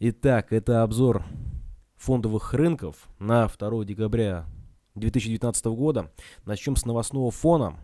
Итак, это обзор фондовых рынков на 2 декабря 2019 года. Начнем с новостного фона.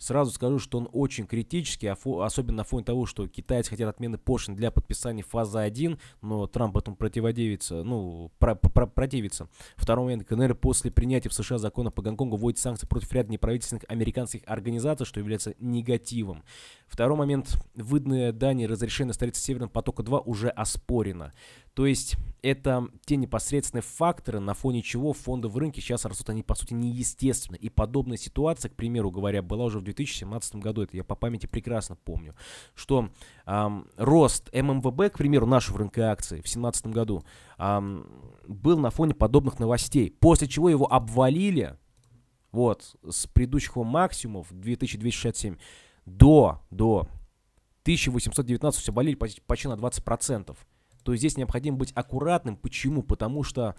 Сразу скажу, что он очень критический, а особенно на фоне того, что китайцы хотят отмены пошлин для подписания фазы 1, но Трамп этому противодействуется, ну, про про противится. Второй момент, КНР после принятия в США закона по Гонконгу вводит санкции против ряда неправительственных американских организаций, что является негативом. Второй момент, выданное Дании разрешение на строительство Северного потока-2 уже оспорено. То есть это те непосредственные факторы, на фоне чего фонды в рынке сейчас растут, они по сути неестественны. И подобная ситуация, к примеру говоря, была уже в 2017 году, это я по памяти прекрасно помню, что эм, рост ММВБ, к примеру, нашего рынка акций в 2017 году эм, был на фоне подобных новостей, после чего его обвалили вот, с предыдущих максимумов 2267 до, до 1819 все болели почти на 20% то есть здесь необходимо быть аккуратным. Почему? Потому что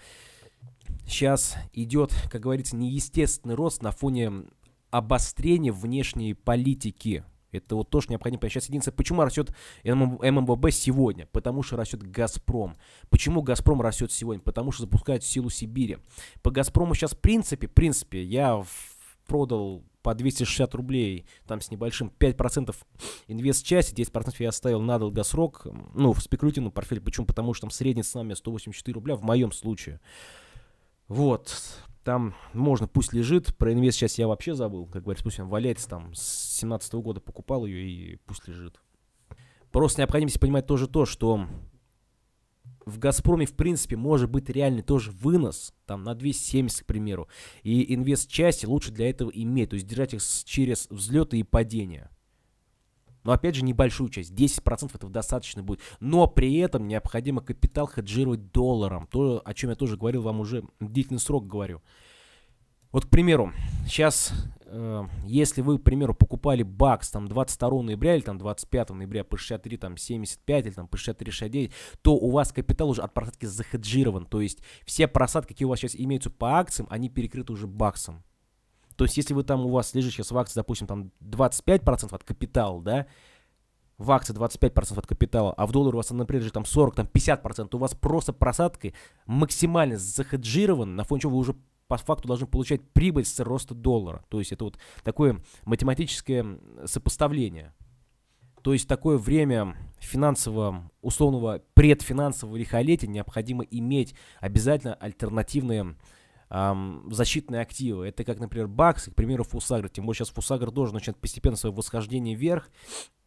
сейчас идет, как говорится, неестественный рост на фоне обострения внешней политики. Это вот тоже необходимо понять. Сейчас единственное, почему растет ММВБ сегодня? Потому что растет «Газпром». Почему «Газпром» растет сегодня? Потому что запускают силу Сибири. По «Газпрому» сейчас, в принципе, в принципе, я в продал по 260 рублей, там с небольшим 5% инвест-части, 10% я оставил на долгосрок, ну, в спекулятивном портфеле. Почему? Потому что там средний с нами 184 рубля в моем случае. Вот, там можно, пусть лежит, про инвест сейчас я вообще забыл, как говорится, пусть он валяется там, с 17 года покупал ее и пусть лежит. Просто необходимо понимать тоже то, что в «Газпроме», в принципе, может быть реальный тоже вынос, там, на 270, к примеру. И инвест-части лучше для этого иметь, то есть держать их через взлеты и падения. Но опять же небольшую часть, 10% этого достаточно будет. Но при этом необходимо капитал хеджировать долларом. То, о чем я тоже говорил вам уже длительный срок говорю. Вот, к примеру, сейчас э, если вы, к примеру, покупали бакс там 22 ноября или там 25 ноября по 63 там 75 или там по 63 69, то у вас капитал уже от просадки захеджирован, то есть все просадки, какие у вас сейчас имеются по акциям, они перекрыты уже баксом. То есть если вы там у вас лежит сейчас в акции, допустим, там 25% от капитала, да, в акции 25% от капитала, а в доллар у вас, например, же там 40, там 50%, у вас просто просадкой максимально захеджирован, на фоне чего вы уже по факту должен получать прибыль с роста доллара. То есть это вот такое математическое сопоставление. То есть такое время финансового, условного предфинансового лихолетия необходимо иметь обязательно альтернативные защитные активы. Это как, например, бакс, к примеру, фусагр. Тем более сейчас фусагр тоже начинает постепенно свое восхождение вверх,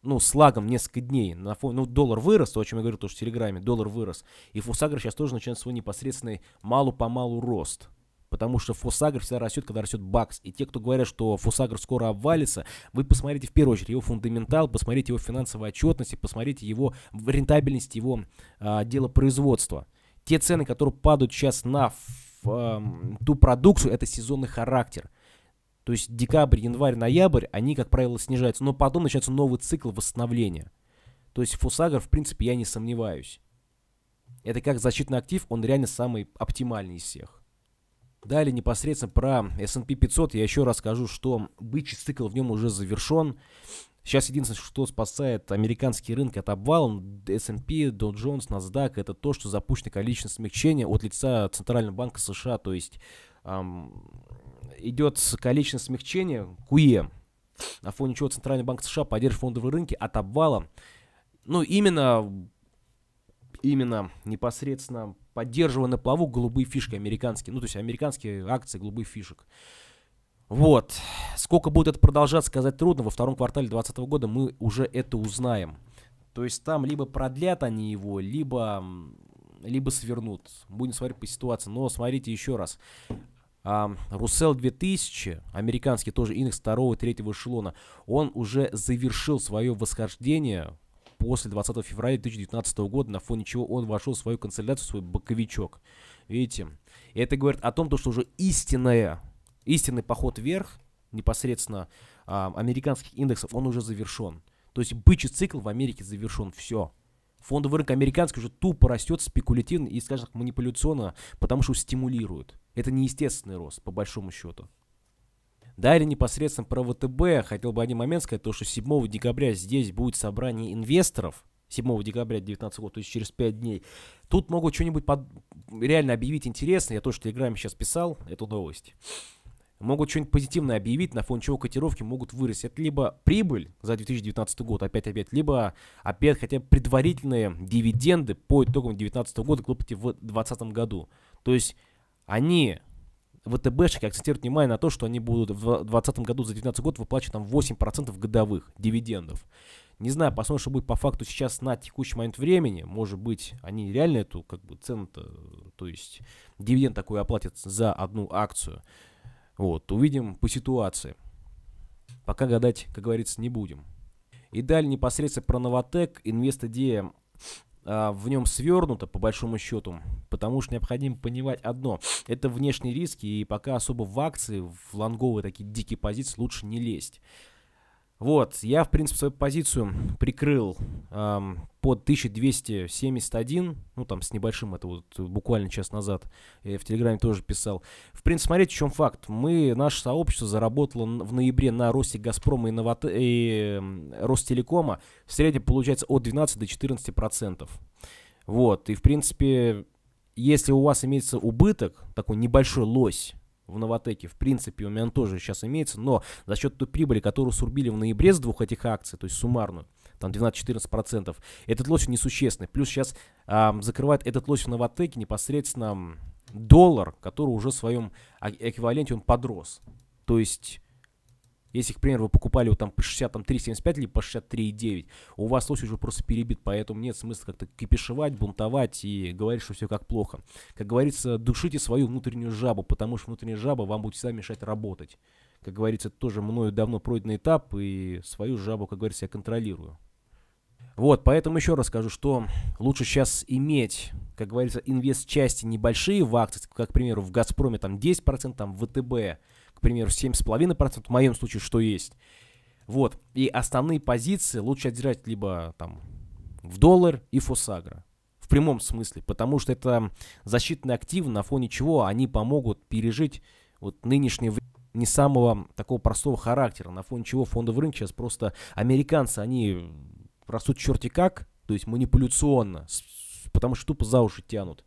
ну, с лагом несколько дней. На фоне, ну, доллар вырос, то, о чем я говорю, тоже в Телеграме, доллар вырос. И фусагр сейчас тоже начинает свой непосредственный мало-помалу рост. Потому что фосагр всегда растет, когда растет бакс. И те, кто говорят, что фосагр скоро обвалится, вы посмотрите в первую очередь его фундаментал, посмотрите его финансовую отчетность и посмотрите его рентабельность его а, дела производства. Те цены, которые падают сейчас на а, ту продукцию, это сезонный характер. То есть декабрь, январь, ноябрь, они, как правило, снижаются. Но потом начинается новый цикл восстановления. То есть фосагр, в принципе, я не сомневаюсь. Это как защитный актив, он реально самый оптимальный из всех. Далее непосредственно про S&P 500 я еще расскажу, что бычий цикл в нем уже завершен. Сейчас единственное, что спасает американский рынок от обвала, S&P, Dow Jones, NASDAQ, это то, что запущено количественное смягчение от лица Центрального банка США. То есть эм, идет количественное смягчение QE, на фоне чего Центральный банк США поддерживает фондовые рынки от обвала. Ну, именно, именно непосредственно поддерживая на плаву голубые фишки американские, ну то есть американские акции голубых фишек. Вот. Сколько будет это продолжаться, сказать трудно. Во втором квартале 2020 года мы уже это узнаем. То есть там либо продлят они его, либо, либо свернут. Будем смотреть по ситуации. Но смотрите еще раз. Русел а, 2000, американский тоже индекс второго и третьего эшелона, он уже завершил свое восхождение после 20 февраля 2019 года, на фоне чего он вошел в свою консолидацию, в свой боковичок. Видите? И это говорит о том, что уже истинная, истинный поход вверх непосредственно э, американских индексов, он уже завершен. То есть бычий цикл в Америке завершен. Все. Фондовый рынок американский уже тупо растет спекулятивно и, скажем так, манипуляционно, потому что стимулирует. Это неестественный рост, по большому счету. Да, или непосредственно про ВТБ. Хотел бы один момент сказать, то, что 7 декабря здесь будет собрание инвесторов. 7 декабря 2019 года, то есть через 5 дней. Тут могут что-нибудь под... реально объявить интересное. Я то, что в Телеграме сейчас писал, эту новость. Могут что-нибудь позитивное объявить, на фоне чего котировки могут вырасти. Это либо прибыль за 2019 год, опять-опять, либо опять хотя бы предварительные дивиденды по итогам 2019 года, глупости в 2020 году. То есть они ВТБшки акцентируют внимание на то, что они будут в 2020 году за 2019 год выплачивать там 8% годовых дивидендов. Не знаю, посмотрим, что будет по факту сейчас на текущий момент времени. Может быть, они реально эту как бы цену-то, то есть дивиденд такой оплатят за одну акцию. Вот, увидим по ситуации. Пока гадать, как говорится, не будем. И далее непосредственно про Новотек. Инвестидея а, в нем свернуто, по большому счету, потому что необходимо понимать одно. Это внешние риски, и пока особо в акции, в лонговые такие дикие позиции лучше не лезть. Вот, я, в принципе, свою позицию прикрыл эм, под 1271, ну, там, с небольшим, это вот буквально час назад, я в Телеграме тоже писал. В принципе, смотрите, в чем факт. Мы, наше сообщество заработало в ноябре на росте Газпрома и, Новот... и Ростелекома в среднем, получается, от 12 до 14 процентов. Вот, и, в принципе, если у вас имеется убыток, такой небольшой лось, в Новотеке, в принципе, у меня он тоже сейчас имеется, но за счет той прибыли, которую срубили в ноябре с двух этих акций, то есть суммарную, там 12-14%, этот лось несущественный. Плюс сейчас э, закрывает этот лось в Новотеке непосредственно доллар, который уже в своем а, эквиваленте он подрос. То есть если, к примеру, вы покупали его там по 63,75 или по 63,9, у вас лось уже просто перебит, поэтому нет смысла как-то кипишевать, бунтовать и говорить, что все как плохо. Как говорится, душите свою внутреннюю жабу, потому что внутренняя жаба вам будет всегда мешать работать. Как говорится, это тоже мною давно пройденный этап, и свою жабу, как говорится, я контролирую. Вот, поэтому еще раз скажу, что лучше сейчас иметь, как говорится, инвест-части небольшие в акции, как, к примеру, в «Газпроме» там 10%, там в «ВТБ» к примеру, 7,5%, в моем случае, что есть. Вот, и основные позиции лучше отдирать либо там в доллар и фосагра. В прямом смысле, потому что это защитный актив на фоне чего они помогут пережить вот нынешний не самого такого простого характера, на фоне чего фондовый рынок сейчас просто американцы, они растут черти как, то есть манипуляционно, потому что тупо за уши тянут.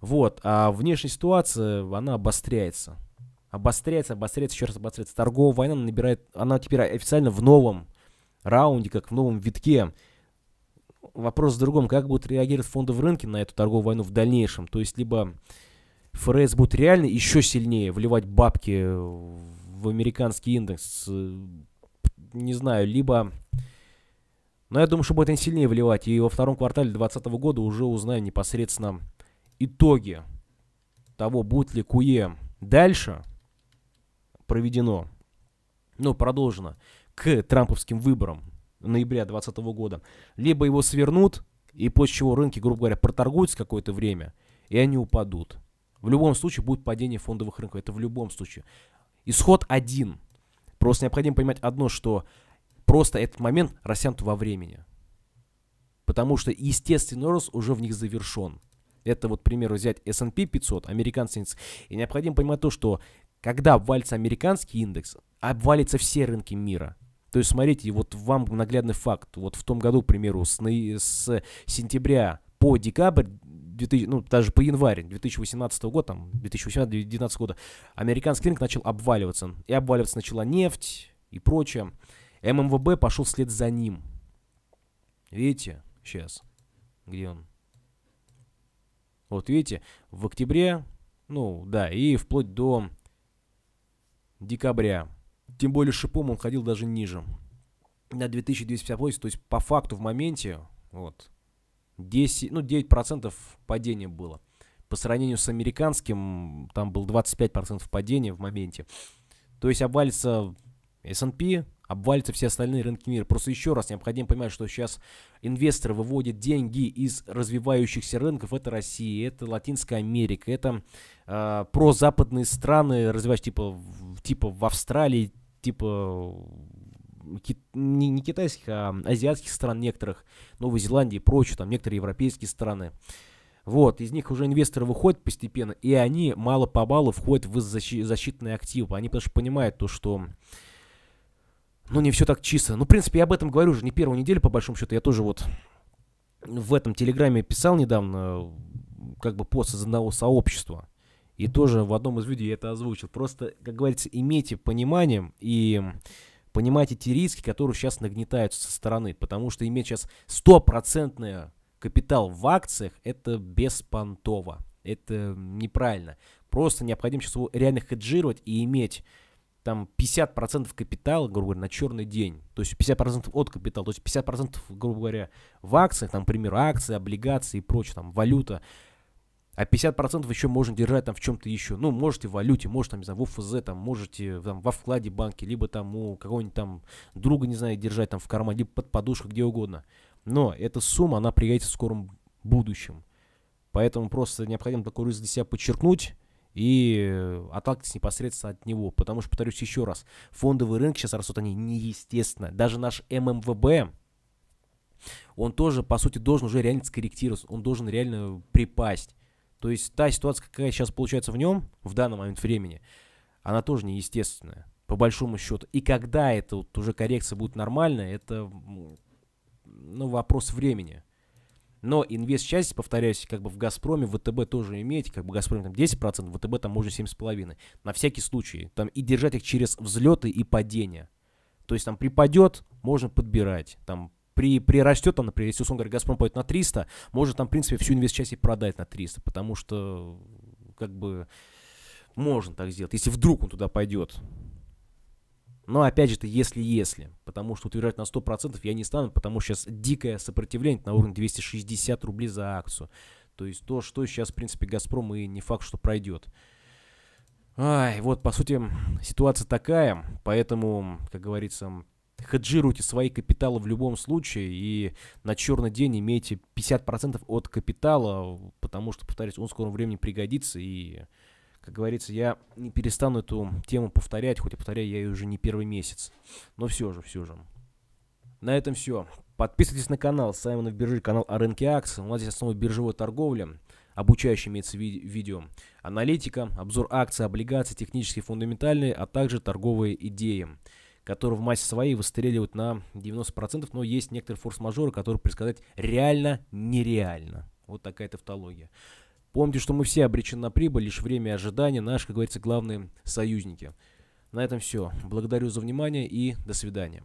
Вот, а внешняя ситуация, она обостряется обостряется, обостряется, еще раз обостряется. Торговая война набирает, она теперь официально в новом раунде, как в новом витке. Вопрос в другом, как будут реагировать фондовые рынки на эту торговую войну в дальнейшем. То есть, либо ФРС будет реально еще сильнее вливать бабки в американский индекс, э, не знаю, либо... Но ну, я думаю, что будет они сильнее вливать. И во втором квартале 2020 года уже узнаем непосредственно итоги того, будет ли КУЕ дальше, проведено, ну, продолжено, к трамповским выборам ноября 2020 года, либо его свернут, и после чего рынки, грубо говоря, проторгуются какое-то время, и они упадут. В любом случае будет падение фондовых рынков. Это в любом случае. Исход один. Просто необходимо понимать одно, что просто этот момент растянут во времени. Потому что естественный рост уже в них завершен. Это вот, к примеру, взять S&P 500, американский индекс. И необходимо понимать то, что когда обвалится американский индекс, обвалится все рынки мира. То есть, смотрите, вот вам наглядный факт. Вот в том году, к примеру, с, с сентября по декабрь, 2000, ну, даже по январь 2018 года, там, 2018-2019 года, американский рынок начал обваливаться. И обваливаться начала нефть и прочее. ММВБ пошел вслед за ним. Видите? Сейчас. Где он? Вот видите, в октябре, ну да, и вплоть до декабря. Тем более шипом он ходил даже ниже. На 2258, то есть по факту в моменте, вот, 10, ну, 9% падения было. По сравнению с американским, там был 25% падения в моменте. То есть обвалится S&P, Обвалится все остальные рынки мира. Просто еще раз необходимо понимать, что сейчас инвесторы выводят деньги из развивающихся рынков. Это Россия, это Латинская Америка, это э, прозападные страны, развивающие типа, типа в Австралии, типа не, не китайских, а азиатских стран некоторых, Новой Зеландии и прочее, там некоторые европейские страны. Вот, из них уже инвесторы выходят постепенно, и они мало по баллу входят в защитные активы. Они потому что понимают то, что ну, не все так чисто. Ну, в принципе, я об этом говорю уже не первую неделю, по большому счету. Я тоже вот в этом Телеграме писал недавно, как бы пост из одного сообщества. И тоже в одном из видео я это озвучил. Просто, как говорится, имейте понимание и понимайте те риски, которые сейчас нагнетаются со стороны. Потому что иметь сейчас стопроцентный капитал в акциях, это беспонтово. Это неправильно. Просто необходимо сейчас его реально хеджировать и иметь там 50% капитала, грубо говоря, на черный день. То есть 50% от капитала, то есть 50%, грубо говоря, в акциях, там, к примеру, акции, облигации и прочее, там, валюта. А 50% еще можно держать там в чем-то еще. Ну, можете в валюте, можете там, не знаю, в ОФЗ, там, можете там во вкладе банки, либо там у какого-нибудь там друга, не знаю, держать там в кармане, либо под подушку где угодно. Но эта сумма, она пригодится в скором будущем. Поэтому просто необходимо такой риск для себя подчеркнуть, и э, отталкивайтесь непосредственно от него. Потому что, повторюсь еще раз, фондовый рынок сейчас растут, они неестественно. Даже наш ММВБ, он тоже, по сути, должен уже реально скорректироваться, он должен реально припасть. То есть та ситуация, какая сейчас получается в нем, в данный момент времени, она тоже неестественная, по большому счету. И когда эта вот уже коррекция будет нормальная, это ну, вопрос времени. Но инвест-часть, повторяюсь, как бы в «Газпроме», в ВТБ тоже иметь, как бы «Газпром» там 10%, ВТБ там уже 7,5%. На всякий случай. Там и держать их через взлеты и падения. То есть там припадет, можно подбирать. Там при, прирастет, там, например, если, условно говоря, «Газпром» пойдет на 300, можно там, в принципе, всю инвест-часть и продать на 300, потому что, как бы, можно так сделать, если вдруг он туда пойдет. Но опять же, это если-если, потому что утверждать на 100% я не стану, потому что сейчас дикое сопротивление на уровне 260 рублей за акцию. То есть то, что сейчас, в принципе, «Газпром» и не факт, что пройдет. Ай, вот, по сути, ситуация такая, поэтому, как говорится, хеджируйте свои капиталы в любом случае и на черный день имейте 50% от капитала, потому что, повторюсь, он в скором времени пригодится и как говорится, я не перестану эту тему повторять, хоть и повторяю я ее уже не первый месяц. Но все же, все же. На этом все. Подписывайтесь на канал Саймона в бирже, канал о рынке акций. У нас здесь основа биржевой торговли, обучающая имеется ви- видео, аналитика, обзор акций, облигаций, технические, фундаментальные, а также торговые идеи которые в массе своей выстреливают на 90%, но есть некоторые форс-мажоры, которые предсказать реально нереально. Вот такая тавтология. Помните, что мы все обречены на прибыль, лишь время ожидания наши, как говорится, главные союзники. На этом все. Благодарю за внимание и до свидания.